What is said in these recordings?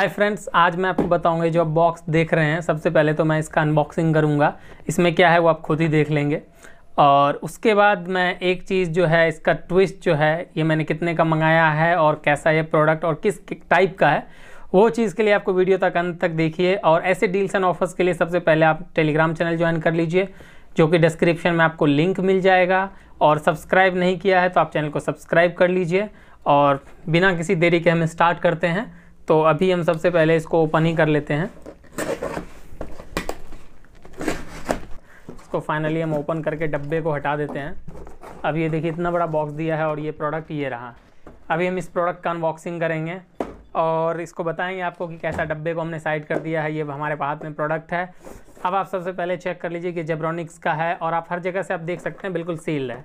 hi friends आज मैं आपको बताऊंगा जो आप बॉक्स देख रहे हैं सबसे पहले तो मैं इसका अनबॉक्सिंग करूंगा इसमें क्या है वो आप खुद ही देख लेंगे और उसके बाद मैं एक चीज़ जो है इसका ट्विस्ट जो है ये मैंने कितने का मंगाया है और कैसा ये प्रोडक्ट और किस टाइप का है वो चीज़ के लिए आपको वीडियो तक अंत तक देखिए और ऐसे डील्स एंड ऑफर्स के लिए सबसे पहले आप टेलीग्राम चैनल ज्वाइन कर लीजिए जो कि डिस्क्रिप्शन में आपको लिंक मिल जाएगा और सब्सक्राइब नहीं किया है तो आप चैनल को सब्सक्राइब कर लीजिए और बिना किसी देरी के हम स्टार्ट करते हैं तो अभी हम सबसे पहले इसको ओपन ही कर लेते हैं इसको फाइनली हम ओपन करके डब्बे को हटा देते हैं अब ये देखिए इतना बड़ा बॉक्स दिया है और ये प्रोडक्ट ये रहा अभी हम इस प्रोडक्ट का अनबॉक्सिंग करेंगे और इसको बताएंगे आपको कि कैसा डब्बे को हमने साइड कर दिया है ये हमारे हाथ में प्रोडक्ट है अब आप सबसे पहले चेक कर लीजिए कि जेब्रॉनिक्स का है और आप हर जगह से आप देख सकते हैं बिल्कुल सील्ड है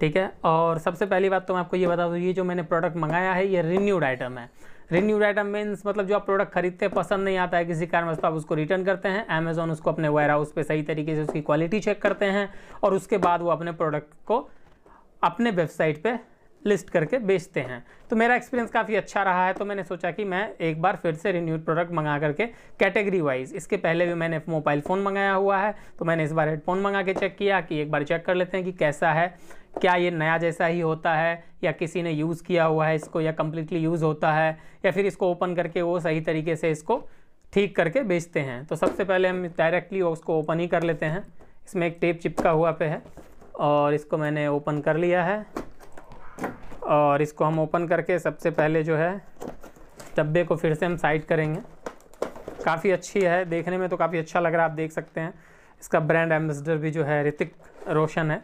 ठीक है और सबसे पहली बात तो मैं आपको ये बता दूँ ये जो मैंने प्रोडक्ट मंगाया है ये रिन्यूड आइटम है रिन्यूड आइटम मीन्स मतलब जो आप प्रोडक्ट खरीदते हैं पसंद नहीं आता है किसी कारण आप उसको रिटर्न करते हैं अमेजोन उसको अपने वेयर हाउस पर सही तरीके से उसकी क्वालिटी चेक करते हैं और उसके बाद वो अपने प्रोडक्ट को अपने वेबसाइट पर लिस्ट करके बेचते हैं तो मेरा एक्सपीरियंस काफ़ी अच्छा रहा है तो मैंने सोचा कि मैं एक बार फिर से रिन्यूड प्रोडक्ट मंगा करके कैटेगरी वाइज इसके पहले भी मैंने मोबाइल फ़ोन मंगाया हुआ है तो मैंने इस बार हेडफोन मंगा के चेक किया कि एक बार चेक कर लेते हैं कि कैसा है क्या ये नया जैसा ही होता है या किसी ने यूज़ किया हुआ है इसको या कम्प्लीटली यूज़ होता है या फिर इसको ओपन करके वो सही तरीके से इसको ठीक करके बेचते हैं तो सबसे पहले हम डायरेक्टली उसको ओपन ही कर लेते हैं इसमें एक टेप चिपका हुआ पे है और इसको मैंने ओपन कर लिया है और इसको हम ओपन करके सबसे पहले जो है डब्बे को फिर से हम साइड करेंगे काफ़ी अच्छी है देखने में तो काफ़ी अच्छा लग रहा है आप देख सकते हैं इसका ब्रांड एम्बेसडर भी जो है ऋतिक रोशन है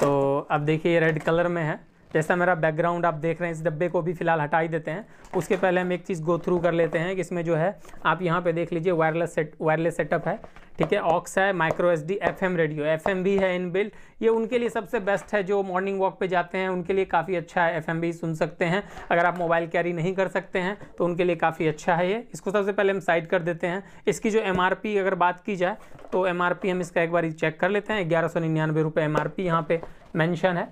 तो अब देखिए ये रेड कलर में है जैसा मेरा बैकग्राउंड आप देख रहे हैं इस डब्बे को भी फिलहाल हटाई देते हैं उसके पहले हम एक चीज़ गो थ्रू कर लेते हैं कि इसमें जो है आप यहाँ पे देख लीजिए वायरलेस सेट वायरलेस सेटअप है ठीक है ऑक्स है micro S D F M radio F M भी है इन बिल ये उनके लिए सबसे बेस्ट है जो मॉर्निंग वॉक पे जाते हैं उनके लिए काफ़ी अच्छा है एफ एम भी सुन सकते हैं अगर आप मोबाइल कैरी नहीं कर सकते हैं तो उनके लिए काफ़ी अच्छा है ये इसको सबसे पहले हम साइड कर देते हैं इसकी जो एम आर पी अगर बात की जाए तो एम आर पी हम इसका एक बार चेक कर लेते हैं ग्यारह सौ निन्यानवे रुपये एम आर पी यहाँ पर मैंशन है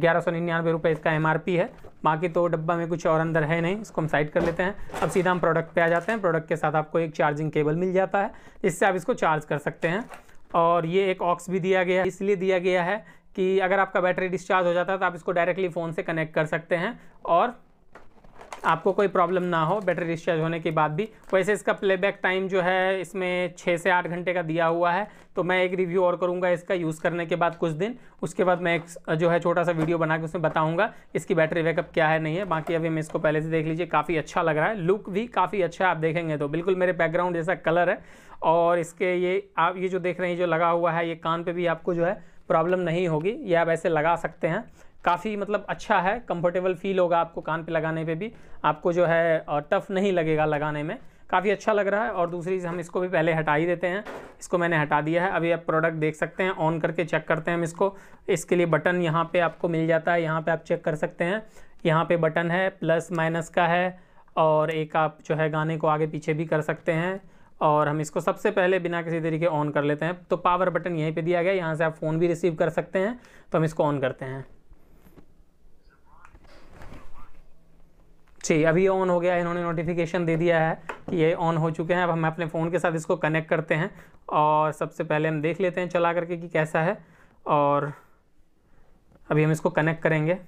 ग्यारह सौ निन्यानवे रुपये इसका एम है बाकी तो डब्बा में कुछ और अंदर है नहीं इसको हम साइड कर लेते हैं अब सीधा हम प्रोडक्ट पे आ जाते हैं प्रोडक्ट के साथ आपको एक चार्जिंग केबल मिल जाता है इससे आप इसको चार्ज कर सकते हैं और ये एक ऑक्स भी दिया गया है इसलिए दिया गया है कि अगर आपका बैटरी डिस्चार्ज हो जाता है तो आप इसको डायरेक्टली फ़ोन से कनेक्ट कर सकते हैं और आपको कोई प्रॉब्लम ना हो बैटरी डिस्चार्ज होने के बाद भी वैसे इसका प्लेबैक टाइम जो है इसमें छः से आठ घंटे का दिया हुआ है तो मैं एक रिव्यू और करूँगा इसका यूज़ करने के बाद कुछ दिन उसके बाद मैं एक जो है छोटा सा वीडियो बना के उसमें बताऊँगा इसकी बैटरी बैकअप क्या है नहीं है बाकी अभी मैं इसको पहले से देख लीजिए काफ़ी अच्छा लग रहा है लुक भी काफ़ी अच्छा आप देखेंगे तो बिल्कुल मेरे बैकग्राउंड जैसा कलर है और इसके ये आप ये जो देख रहे हैं जो लगा हुआ है ये कान पर भी आपको जो है प्रॉब्लम नहीं होगी ये आप ऐसे लगा सकते हैं काफ़ी मतलब अच्छा है कंफर्टेबल फील होगा आपको कान पे लगाने पे भी आपको जो है टफ़ नहीं लगेगा लगाने में काफ़ी अच्छा लग रहा है और दूसरी चीज़ हम इसको भी पहले हटा ही देते हैं इसको मैंने हटा दिया है अभी आप प्रोडक्ट देख सकते हैं ऑन करके चेक करते हैं हम इसको इसके लिए बटन यहाँ पर आपको मिल जाता है यहाँ पर आप चेक कर सकते हैं यहाँ पर बटन है प्लस माइनस का है और एक आप जो है गाने को आगे पीछे भी कर सकते हैं और हम इसको सबसे पहले बिना किसी तरीके ऑन कर लेते हैं तो पावर बटन यहीं पर दिया गया यहाँ से आप फ़ोन भी रिसीव कर सकते हैं तो हम इसको ऑन करते हैं जी अभी ऑन हो गया इन्होंने नोटिफिकेशन दे दिया है कि ये ऑन हो चुके हैं अब हम अपने फ़ोन के साथ इसको कनेक्ट करते हैं और सबसे पहले हम देख लेते हैं चला करके कि कैसा है और अभी हम इसको कनेक्ट करेंगे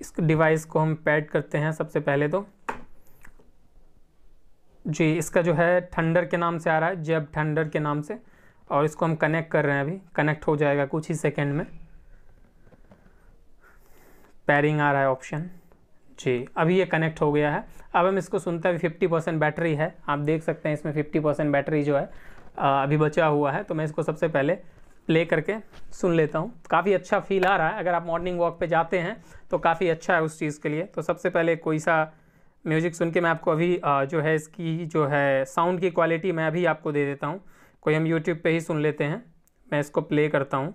इस डिवाइस को हम पैड करते हैं सबसे पहले तो जी इसका जो है ठंडर के नाम से आ रहा है जेब ठंडर के नाम से और इसको हम कनेक्ट कर रहे हैं अभी कनेक्ट हो जाएगा कुछ ही सेकेंड में पैरिंग आ रहा है ऑप्शन जी अभी ये कनेक्ट हो गया है अब हम इसको सुनते हैं फिफ्टी परसेंट बैटरी है आप देख सकते हैं इसमें फिफ्टी परसेंट बैटरी जो है अभी बचा हुआ है तो मैं इसको सबसे पहले प्ले करके सुन लेता हूँ काफ़ी अच्छा फील आ रहा है अगर आप मॉर्निंग वॉक पे जाते हैं तो काफ़ी अच्छा है उस चीज़ के लिए तो सबसे पहले कोई सा म्यूजिक सुन के मैं आपको अभी जो है इसकी जो है साउंड की क्वालिटी मैं अभी आपको दे देता हूँ कोई हम यूट्यूब पर ही सुन लेते हैं मैं इसको प्ले करता हूँ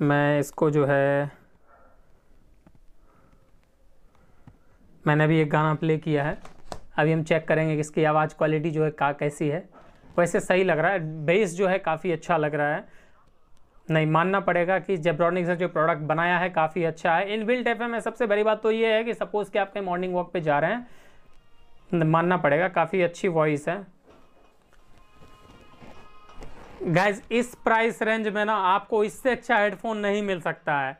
मैं इसको जो है मैंने अभी एक गाना प्ले किया है अभी हम चेक करेंगे कि इसकी आवाज़ क्वालिटी जो है का कैसी है वैसे सही लग रहा है बेस जो है काफ़ी अच्छा लग रहा है नहीं मानना पड़ेगा कि जेब्रॉनिक्स ने जो प्रोडक्ट बनाया है काफ़ी अच्छा है इन बिल्ट एफ में सबसे बड़ी बात तो ये है कि सपोज़ कि आप कहीं मॉर्निंग वॉक पे जा रहे हैं मानना पड़ेगा काफ़ी अच्छी वॉइस है गैज इस प्राइस रेंज में ना आपको इससे अच्छा हेडफोन नहीं मिल सकता है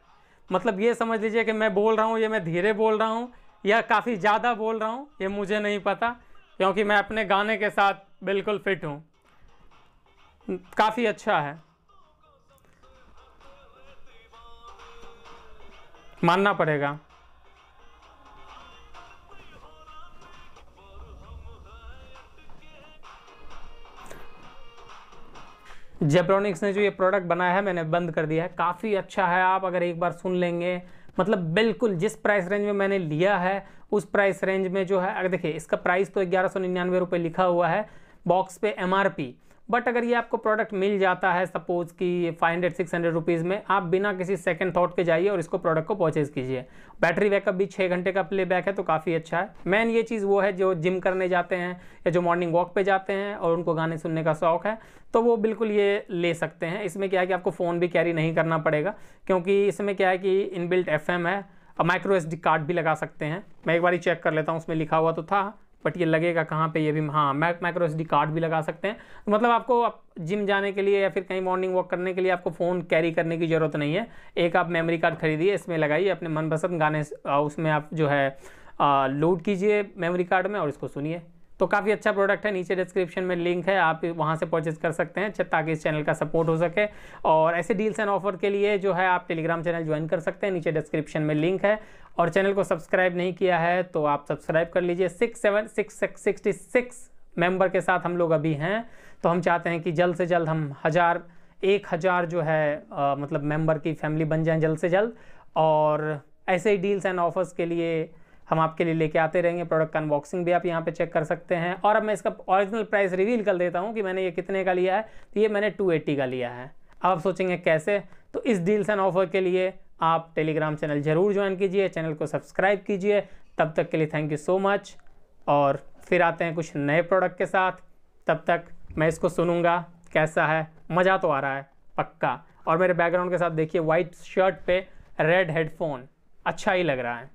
मतलब ये समझ लीजिए कि मैं बोल रहा हूँ ये मैं धीरे बोल रहा हूँ या काफ़ी ज़्यादा बोल रहा हूँ ये मुझे नहीं पता क्योंकि मैं अपने गाने के साथ बिल्कुल फिट हूँ काफ़ी अच्छा है मानना पड़ेगा जेब्रोनिक्स ने जो ये प्रोडक्ट बनाया है मैंने बंद कर दिया है काफ़ी अच्छा है आप अगर एक बार सुन लेंगे मतलब बिल्कुल जिस प्राइस रेंज में मैंने लिया है उस प्राइस रेंज में जो है अगर देखिए इसका प्राइस तो ग्यारह सौ निन्यानवे रुपये लिखा हुआ है बॉक्स पे एम आर पी बट अगर ये आपको प्रोडक्ट मिल जाता है सपोज़ कि five hundred six hundred rupees में आप बिना किसी सेकंड थॉट के जाइए और इसको प्रोडक्ट को परचेज़ कीजिए बैटरी बैकअप भी छः घंटे का प्ले बैक है तो काफ़ी अच्छा है मेन ये चीज़ वो है जो जिम करने जाते हैं या जो मॉर्निंग वॉक पर जाते हैं और उनको गाने सुनने का शौक़ है तो वो बिल्कुल ये ले सकते हैं इसमें क्या है कि आपको फ़ोन भी कैरी नहीं करना पड़ेगा क्योंकि इसमें क्या है कि इनबिल्ट एफ है माइक्रो एस कार्ड भी लगा सकते हैं मैं एक बार चेक कर लेता हूँ उसमें लिखा हुआ तो था बट ये लगेगा कहाँ पे ये भी हाँ मैक माइक्रो एस कार्ड भी लगा सकते हैं तो मतलब आपको आप जिम जाने के लिए या फिर कहीं मॉर्निंग वॉक करने के लिए आपको फ़ोन कैरी करने की ज़रूरत नहीं है एक आप मेमोरी कार्ड खरीदिए इसमें लगाइए अपने मनपसंद गाने उसमें आप जो है लोड कीजिए मेमोरी कार्ड में और इसको सुनिए तो काफ़ी अच्छा प्रोडक्ट है नीचे डिस्क्रिप्शन में लिंक है आप वहाँ से परचेज कर सकते हैं ताकि इस चैनल का सपोर्ट हो सके और ऐसे डील्स एंड ऑफर के लिए जो है आप टेलीग्राम चैनल ज्वाइन कर सकते हैं नीचे डिस्क्रिप्शन में लिंक है और चैनल को सब्सक्राइब नहीं किया है तो आप सब्सक्राइब कर लीजिए six seven six sixty six member के साथ हम लोग अभी हैं तो हम चाहते हैं कि जल्द से जल्द हम हज़ार एक हज़ार जो है आ, मतलब मेंबर की फैमिली बन जाएँ जल्द से जल्द और ऐसे ही डील्स एंड ऑफर्स के लिए हम आपके लिए लेके आते रहेंगे प्रोडक्ट का अनबॉक्सिंग भी आप यहाँ पे चेक कर सकते हैं और अब मैं इसका ओरिजिनल प्राइस रिवील कर देता हूँ कि मैंने ये कितने का लिया है तो ये मैंने टू का लिया है अब आप सोचेंगे कैसे तो इस डील्स एंड ऑफर के लिए आप टेलीग्राम चैनल ज़रूर ज्वाइन कीजिए चैनल को सब्सक्राइब कीजिए तब तक के लिए थैंक यू सो मच और फिर आते हैं कुछ नए प्रोडक्ट के साथ तब तक मैं इसको सुनूंगा कैसा है मज़ा तो आ रहा है पक्का और मेरे बैकग्राउंड के साथ देखिए वाइट शर्ट पे रेड हेडफोन अच्छा ही लग रहा है